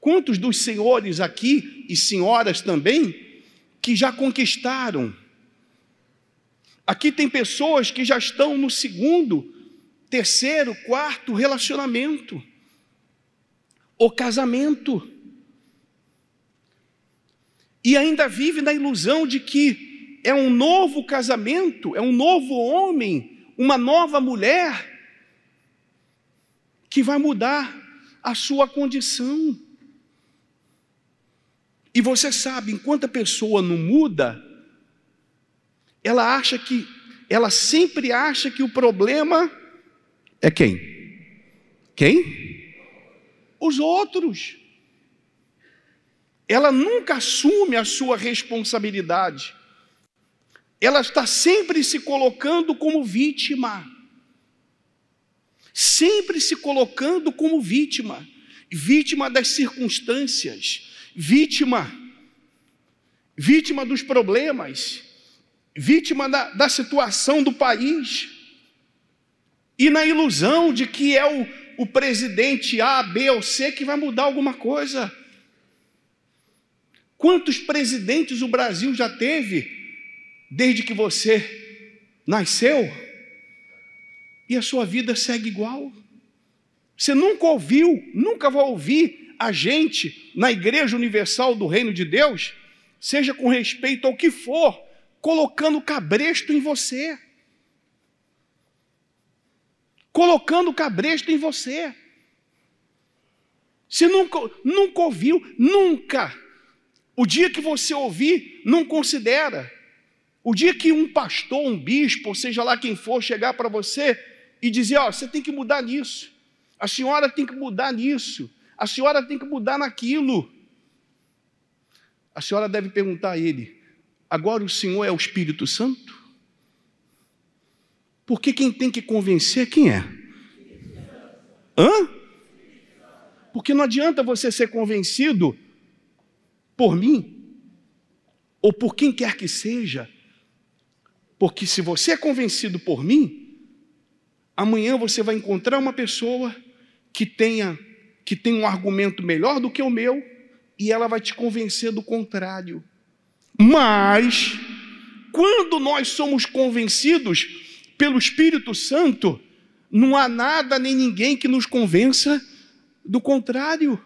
Quantos dos senhores aqui e senhoras também que já conquistaram? Aqui tem pessoas que já estão no segundo, terceiro, quarto relacionamento, ou casamento. E ainda vive na ilusão de que é um novo casamento, é um novo homem, uma nova mulher que vai mudar a sua condição. E você sabe, enquanto a pessoa não muda, ela acha que, ela sempre acha que o problema é quem? Quem? Os outros. Ela nunca assume a sua responsabilidade. Ela está sempre se colocando como vítima. Sempre se colocando como vítima, vítima das circunstâncias vítima, vítima dos problemas, vítima da, da situação do país, e na ilusão de que é o, o presidente A, B ou C que vai mudar alguma coisa. Quantos presidentes o Brasil já teve desde que você nasceu? E a sua vida segue igual? Você nunca ouviu, nunca vai ouvir a gente, na Igreja Universal do Reino de Deus, seja com respeito ao que for, colocando cabresto em você. Colocando cabresto em você. Se nunca, nunca ouviu, nunca. O dia que você ouvir, não considera. O dia que um pastor, um bispo, seja lá quem for, chegar para você e dizer: Ó, oh, você tem que mudar nisso. A senhora tem que mudar nisso. A senhora tem que mudar naquilo. A senhora deve perguntar a ele: agora o senhor é o Espírito Santo? Porque quem tem que convencer quem é? Hã? Porque não adianta você ser convencido por mim ou por quem quer que seja, porque se você é convencido por mim, amanhã você vai encontrar uma pessoa que tenha que tem um argumento melhor do que o meu e ela vai te convencer do contrário. Mas, quando nós somos convencidos pelo Espírito Santo, não há nada nem ninguém que nos convença do contrário.